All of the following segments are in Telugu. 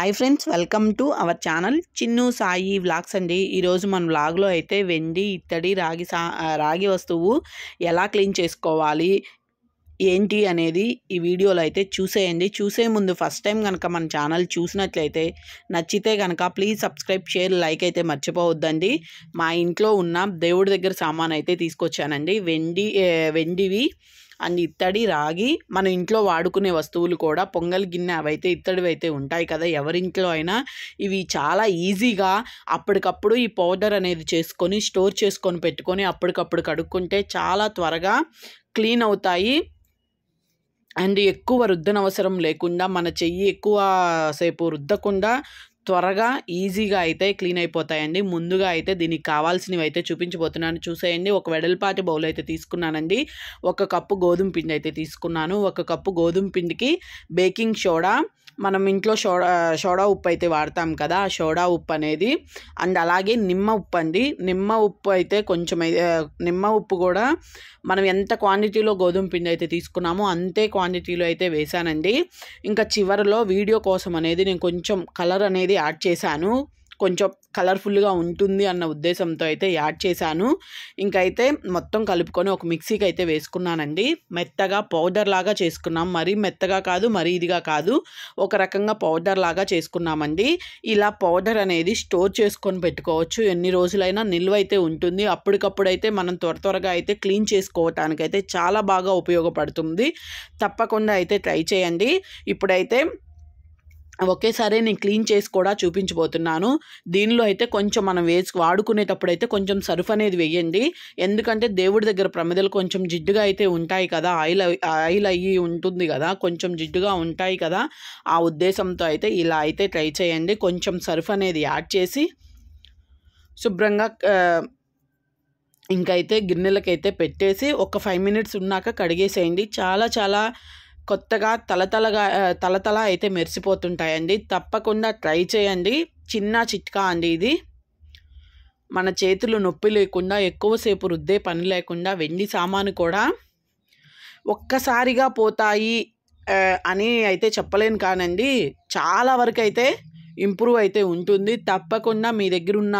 hi friends welcome to our channel Chinnu Sai vlogs అండి ఈరోజు మన వ్లాగ్లో అయితే వెండి ఇత్తడి రాగి సా రాగి వస్తువు ఎలా క్లీన్ చేసుకోవాలి ఏంటి అనేది ఈ వీడియోలో అయితే చూసేయండి చూసే ముందు ఫస్ట్ టైం కనుక మన ఛానల్ చూసినట్లయితే నచ్చితే కనుక ప్లీజ్ సబ్స్క్రైబ్ షేర్ లైక్ అయితే మర్చిపోవద్దండి మా ఇంట్లో ఉన్న దేవుడి దగ్గర సామాన్ అయితే తీసుకొచ్చానండి వెండి వెండివి అండ్ ఇత్తడి రాగి మన ఇంట్లో వాడుకునే వస్తువులు కూడా పొంగల్ గిన్నె అవైతే ఇత్తడివి అయితే ఉంటాయి కదా ఎవరింట్లో అయినా ఇవి చాలా ఈజీగా అప్పటికప్పుడు ఈ పౌడర్ అనేది చేసుకొని స్టోర్ చేసుకొని పెట్టుకొని అప్పటికప్పుడు కడుక్కుంటే చాలా త్వరగా క్లీన్ అవుతాయి అండ్ ఎక్కువ రుద్దనవసరం లేకుండా మన చెయ్యి ఎక్కువ సేపు రుద్దకుండా త్వరగా ఈజీగా అయితే క్లీన్ అయిపోతాయండి ముందుగా అయితే దీనికి కావాల్సినవి అయితే చూపించబోతున్నాను చూసేయండి ఒక వెడల్పాటి బౌల్ అయితే తీసుకున్నానండి ఒక కప్పు గోధుమ పిండి అయితే తీసుకున్నాను ఒక కప్పు గోధుమ పిండికి బేకింగ్ సోడా మనం ఇంట్లో సోడా సోడా ఉప్పు అయితే వాడతాం కదా ఆ సోడా ఉప్పు అనేది అండ్ అలాగే నిమ్మ ఉప్పు అండి నిమ్మ ఉప్పు అయితే కొంచెం నిమ్మ ఉప్పు కూడా మనం ఎంత క్వాంటిటీలో గోధుమ పిండి అయితే తీసుకున్నామో అంతే క్వాంటిటీలో అయితే వేశానండి ఇంకా చివరిలో వీడియో కోసం అనేది నేను కొంచెం కలర్ అనేది యాడ్ చేశాను కొంచెం కలర్ఫుల్గా ఉంటుంది అన్న ఉద్దేశంతో అయితే యాడ్ చేశాను ఇంకైతే మొత్తం కలుపుకొని ఒక మిక్సీకి అయితే వేసుకున్నానండి మెత్తగా పౌడర్ లాగా చేసుకున్నాం మరీ మెత్తగా కాదు మరీ ఇదిగా కాదు ఒక రకంగా పౌడర్ లాగా చేసుకున్నామండి ఇలా పౌడర్ అనేది స్టోర్ చేసుకొని పెట్టుకోవచ్చు ఎన్ని రోజులైనా నిల్వ అయితే ఉంటుంది అప్పటికప్పుడైతే మనం త్వర త్వరగా అయితే క్లీన్ చేసుకోవటానికైతే చాలా బాగా ఉపయోగపడుతుంది తప్పకుండా అయితే ట్రై చేయండి ఇప్పుడైతే ఒకేసారి నేను క్లీన్ చేసి కూడా చూపించబోతున్నాను దీనిలో అయితే కొంచెం మనం వేసి వాడుకునేటప్పుడు అయితే కొంచెం సర్ఫ్ అనేది వేయండి ఎందుకంటే దేవుడి దగ్గర ప్రమిదలు కొంచెం జిడ్డుగా అయితే ఉంటాయి కదా ఆయిల్ ఆయిల్ అయ్యి ఉంటుంది కదా కొంచెం జిడ్డుగా ఉంటాయి కదా ఆ ఉద్దేశంతో అయితే ఇలా అయితే ట్రై చేయండి కొంచెం సర్ఫ్ అనేది యాడ్ చేసి శుభ్రంగా ఇంకైతే గిన్నెలకైతే పెట్టేసి ఒక ఫైవ్ మినిట్స్ ఉన్నాక కడిగేసేయండి చాలా చాలా కొత్తగా తలతలగా తలతల అయితే మెరిసిపోతుంటాయండి తప్పకుండా ట్రై చేయండి చిన్న చిట్కా అండి ఇది మన చేతులు నొప్పి లేకుండా ఎక్కువసేపు రుద్దే పని లేకుండా వెండి సామాను కూడా ఒక్కసారిగా పోతాయి అని అయితే చెప్పలేను కానండి చాలా వరకు అయితే ఇంప్రూవ్ అయితే ఉంటుంది తప్పకుండా మీ దగ్గర ఉన్న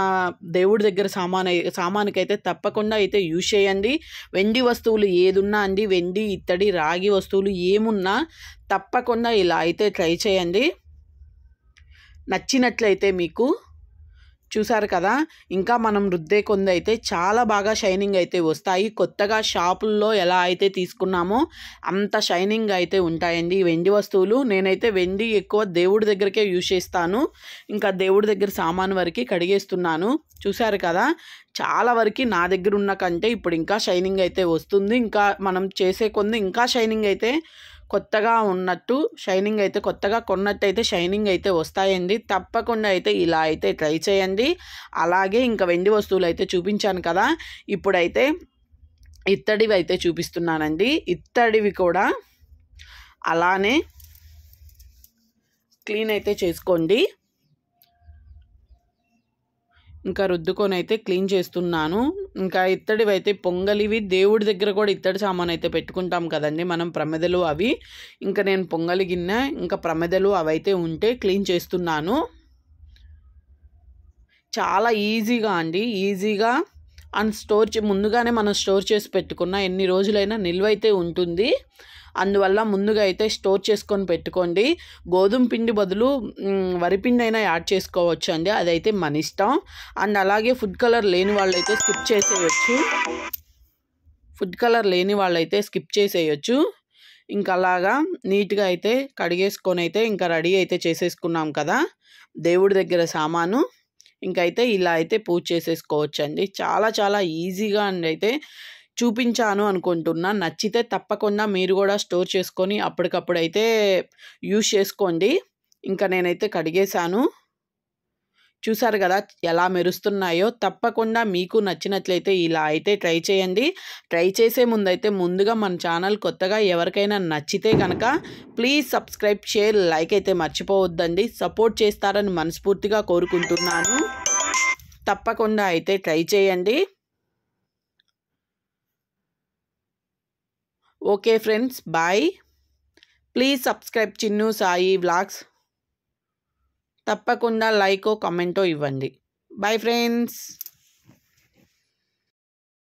దేవుడి దగ్గర సామాన్ సామానుకైతే తప్పకుండా అయితే యూజ్ చేయండి వెండి వస్తువులు ఏదున్నా అండి వెండి ఇత్తడి రాగి వస్తువులు ఏమున్నా తప్పకుండా ఇలా అయితే ట్రై చేయండి నచ్చినట్లయితే మీకు చూసారు కదా ఇంకా మనం రుద్దే కొంది అయితే చాలా బాగా షైనింగ్ అయితే వస్తాయి కొత్తగా షాపుల్లో ఎలా అయితే తీసుకున్నామో అంత షైనింగ్ అయితే ఉంటాయండి వెండి వస్తువులు నేనైతే వెండి ఎక్కువ దేవుడి దగ్గరకే యూజ్ చేస్తాను ఇంకా దేవుడి దగ్గర సామాన్ వరకు కడిగేస్తున్నాను చూసారు కదా చాలా వరకు నా దగ్గర ఉన్న కంటే ఇప్పుడు ఇంకా షైనింగ్ అయితే వస్తుంది ఇంకా మనం చేసే కొంది ఇంకా షైనింగ్ అయితే కొత్తగా ఉన్నట్టు షైనింగ్ అయితే కొత్తగా కొన్నట్టు అయితే షైనింగ్ అయితే వస్తాయండి తప్పకుండా అయితే ఇలా అయితే ట్రై చేయండి అలాగే ఇంకా వెండి వస్తువులు అయితే చూపించాను కదా ఇప్పుడైతే ఇత్తడివి అయితే చూపిస్తున్నానండి ఇత్తడివి కూడా అలానే క్లీన్ అయితే చేసుకోండి ఇంకా రుద్దుకొని అయితే క్లీన్ చేస్తున్నాను ఇంకా ఇత్తడివి అయితే పొంగలివి దేవుడి దగ్గర కూడా ఇత్తడి సామాన్ అయితే పెట్టుకుంటాం కదండి మనం ప్రమెదలు అవి ఇంకా నేను పొంగలి గిన్నె ఇంకా ప్రమెదలు అవైతే ఉంటే క్లీన్ చేస్తున్నాను చాలా ఈజీగా అండి ఈజీగా అండ్ స్టోర్ ముందుగానే మనం స్టోర్ చేసి పెట్టుకున్న ఎన్ని రోజులైనా నిల్వైతే ఉంటుంది అందువల్ల ముందుగా అయితే స్టోర్ చేసుకొని పెట్టుకోండి గోధుమ పిండి బదులు వరిపిండి అయినా యాడ్ చేసుకోవచ్చు అండి అదైతే మన ఇష్టం అండ్ అలాగే ఫుడ్ కలర్ లేని వాళ్ళైతే స్కిప్ చేసేయచ్చు ఫుడ్ కలర్ లేని వాళ్ళైతే స్కిప్ చేసేయచ్చు ఇంకా అలాగా నీట్గా అయితే కడిగేసుకొని అయితే ఇంకా రెడీ అయితే చేసేసుకున్నాం కదా దేవుడి దగ్గర సామాను ఇంకైతే ఇలా అయితే పూజ చేసేసుకోవచ్చు అండి చాలా చాలా ఈజీగా అండి అయితే చూపించాను అనుకుంటున్నా నచ్చితే తప్పకుండా మీరు కూడా స్టోర్ చేసుకొని అప్పటికప్పుడు అయితే యూజ్ చేసుకోండి ఇంకా నేనైతే కడిగేశాను చూసారు కదా ఎలా మెరుస్తున్నాయో తప్పకుండా మీకు నచ్చినట్లయితే ఇలా అయితే ట్రై చేయండి ట్రై చేసే ముందైతే ముందుగా మన ఛానల్ కొత్తగా ఎవరికైనా నచ్చితే కనుక ప్లీజ్ సబ్స్క్రైబ్ షేర్ లైక్ అయితే మర్చిపోవద్దండి సపోర్ట్ చేస్తారని మనస్ఫూర్తిగా కోరుకుంటున్నాను తప్పకుండా అయితే ట్రై చేయండి okay friends bye please subscribe Chinnu Sai vlogs తప్పకుండా లైకో కమెంటో ఇవ్వండి బాయ్ ఫ్రెండ్స్